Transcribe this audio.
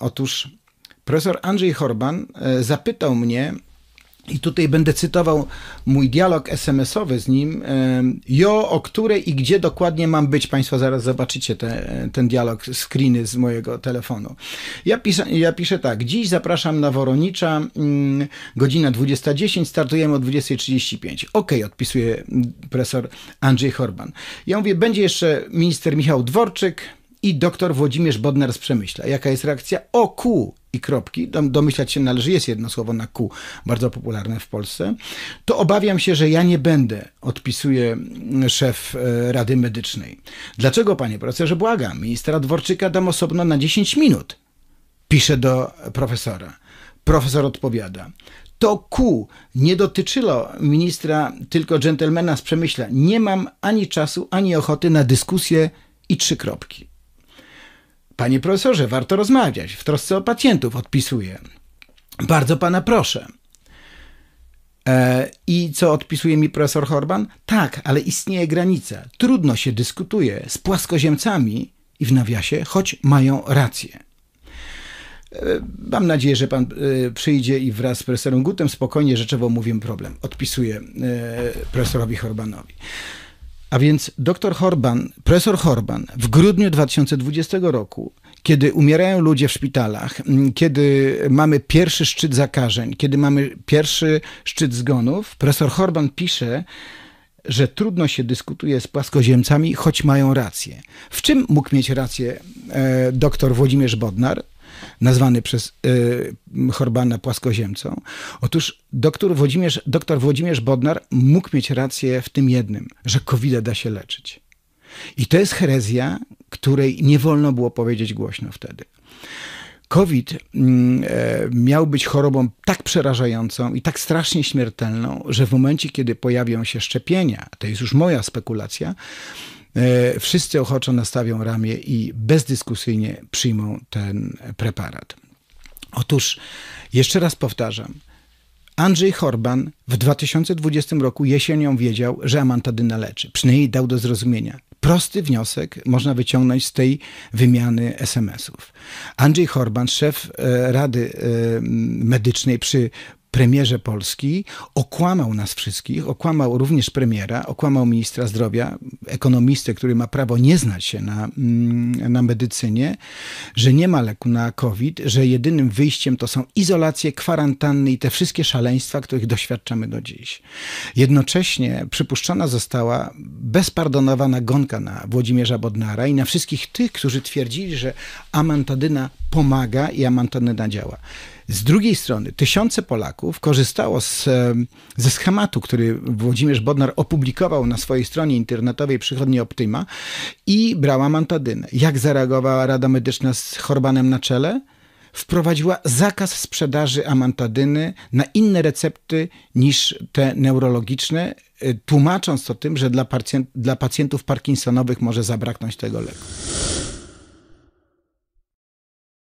Otóż profesor Andrzej Horban e, zapytał mnie, i tutaj będę cytował mój dialog SMS-owy z nim. E, jo, o której i gdzie dokładnie mam być? Państwo zaraz zobaczycie te, e, ten dialog, screeny z mojego telefonu. Ja piszę, ja piszę tak. Dziś zapraszam na Woronicza, mm, godzina 20.10, startujemy o 20.35. OK, odpisuje profesor Andrzej Horban. Ja mówię, będzie jeszcze minister Michał Dworczyk, i doktor Włodzimierz Bodnar z Przemyśla. Jaka jest reakcja? O ku i kropki, domyślać się należy, jest jedno słowo na ku, bardzo popularne w Polsce, to obawiam się, że ja nie będę, odpisuje szef e, Rady Medycznej. Dlaczego, panie profesorze, błagam? Ministra Dworczyka dam osobno na 10 minut. Pisze do profesora. Profesor odpowiada. To ku nie dotyczyło ministra, tylko dżentelmena z Przemyśla. Nie mam ani czasu, ani ochoty na dyskusję i trzy kropki. Panie profesorze, warto rozmawiać. W trosce o pacjentów odpisuję. Bardzo pana proszę. E, I co odpisuje mi profesor Horban? Tak, ale istnieje granica. Trudno się dyskutuje z płaskoziemcami i w nawiasie, choć mają rację. E, mam nadzieję, że pan e, przyjdzie i wraz z profesorem Gutem spokojnie, rzeczowo mówię problem. Odpisuję profesorowi Horbanowi. A więc doktor Horban, profesor Horban w grudniu 2020 roku, kiedy umierają ludzie w szpitalach, mm, kiedy mamy pierwszy szczyt zakażeń, kiedy mamy pierwszy szczyt zgonów, profesor Horban pisze, że trudno się dyskutuje z płaskoziemcami, choć mają rację. W czym mógł mieć rację e, doktor Włodzimierz Bodnar? nazwany przez y, Horbana płaskoziemcą. Otóż doktor Włodzimierz, doktor Włodzimierz Bodnar mógł mieć rację w tym jednym, że covid da się leczyć. I to jest herezja, której nie wolno było powiedzieć głośno wtedy. COVID mm, e, miał być chorobą tak przerażającą i tak strasznie śmiertelną, że w momencie, kiedy pojawią się szczepienia, to jest już moja spekulacja, E, wszyscy ochoczo nastawią ramię i bezdyskusyjnie przyjmą ten preparat. Otóż, jeszcze raz powtarzam, Andrzej Horban w 2020 roku jesienią wiedział, że amantadyna leczy. Przynajmniej dał do zrozumienia. Prosty wniosek można wyciągnąć z tej wymiany SMS-ów. Andrzej Horban, szef e, Rady e, Medycznej przy premierze Polski, okłamał nas wszystkich, okłamał również premiera, okłamał ministra zdrowia, ekonomistę, który ma prawo nie znać się na, mm, na medycynie, że nie ma leku na COVID, że jedynym wyjściem to są izolacje, kwarantanny i te wszystkie szaleństwa, których doświadczamy do dziś. Jednocześnie przypuszczona została bezpardonowana gonka na Włodzimierza Bodnara i na wszystkich tych, którzy twierdzili, że amantadyna pomaga i amantonyna działa. Z drugiej strony tysiące Polaków korzystało z, ze schematu, który Włodzimierz Bodnar opublikował na swojej stronie internetowej przychodni Optyma i brała mantadynę. Jak zareagowała Rada Medyczna z Horbanem na czele? Wprowadziła zakaz sprzedaży amantadyny na inne recepty niż te neurologiczne, e, tłumacząc to tym, że dla, pacjent, dla pacjentów parkinsonowych może zabraknąć tego leku.